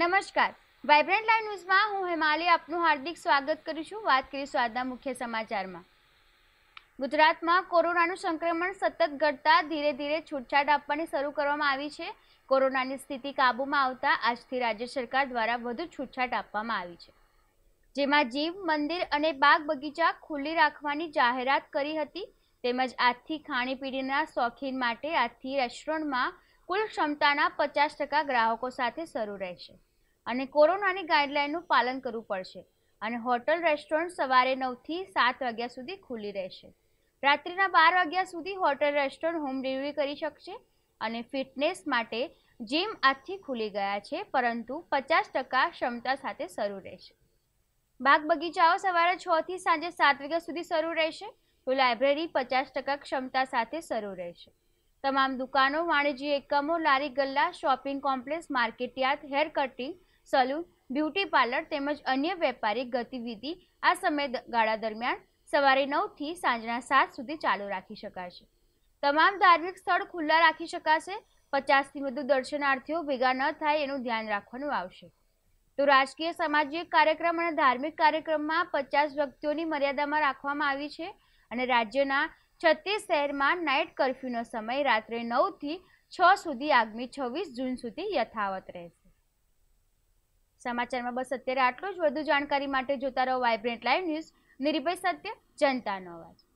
નમસ્કાર vibrant live ન્યૂઝમાં હું હિમાલય આપનું હાર્દિક સ્વાગત કરું છું વાત કરીશું આજના મુખ્ય સમાચારમાં ગુજરાતમાં કોરોનાનું સંક્રમણ સતત ઘટતા ધીરે ધીરે છૂટછાટ આપવાની શરૂ કરવામાં આવી છે કોરોનાની સ્થિતિ કાબૂમાં આવતા આજથી રાજ્ય સરકાર દ્વારા વધુ છૂટછાટ આપવામાં આવી છે જેમાં જીવ મંદિર અને બાગ બગીચા ખુલ્લી રાખવાની જાહેરાત કરી હતી તેમજ આજથી ખાણીપીણીના શોખીન માટે આજથી રેસ્ટોરન્ટમાં કુલ ક્ષમતાના પચાસ ટકા ગ્રાહકો સાથે શરૂ રહેશે અને કોરોનાની ગાઈડલાઇનનું પાલન કરવું પડશે અને હોટલ રેસ્ટોરન્ટ સવારે નવથી સાત વાગ્યા સુધી ખુલ્લી રહેશે રાત્રિના બાર વાગ્યા સુધી હોટલ રેસ્ટોરન્ટ હોમ ડિલિવરી કરી શકશે અને ફિટનેસ માટે જીમ આજથી ખુલી ગયા છે પરંતુ પચાસ ટકા ક્ષમતા સાથે શરૂ રહેશે બાગ બગીચાઓ સવારે છથી સાંજે સાત વાગ્યા સુધી શરૂ રહેશે તો લાઇબ્રેરી પચાસ ટકા ક્ષમતા સાથે શરૂ રહેશે તમામ દુકાનો વાણિજ્ય એકમો લારી ગલ્લા shopping complex market yard hair cutting salon beauty parlour તેમજ અન્ય વેપારી ગતિવિધિ આ સમય ગાળા દરમિયાન સવારે નવથી સાંજના સાત સુધી ચાલુ રાખી શકાશે તમામ ધાર્મિક સ્થળ ખુલ્લા રાખી શકાશે પચાસથી વધુ દર્શનાર્થીઓ ભેગા ન થાય એનું ધ્યાન રાખવાનું આવશે તો રાજકીય સામાજિક કાર્યક્રમ અને ધાર્મિક કાર્યક્રમમાં પચાસ વ્યક્તિઓની મર્યાદામાં રાખવામાં આવી છે અને રાજ્યના છત્રીસ શહેરમાં નાઇટ કર્ફ્યુનો સમય રાત્રે નવથી છ સુધી આગામી છવ્વીસ જૂન સુધી યથાવત રહેશે સમાચારમાં બસ અત્યારે આટલું જ વધુ જાણકારી માટે જોતા રહો વાઇબ્રન્ટ લાઈવ ન્યૂઝ નિર્ભય સત્ય જનતાનો અવાજ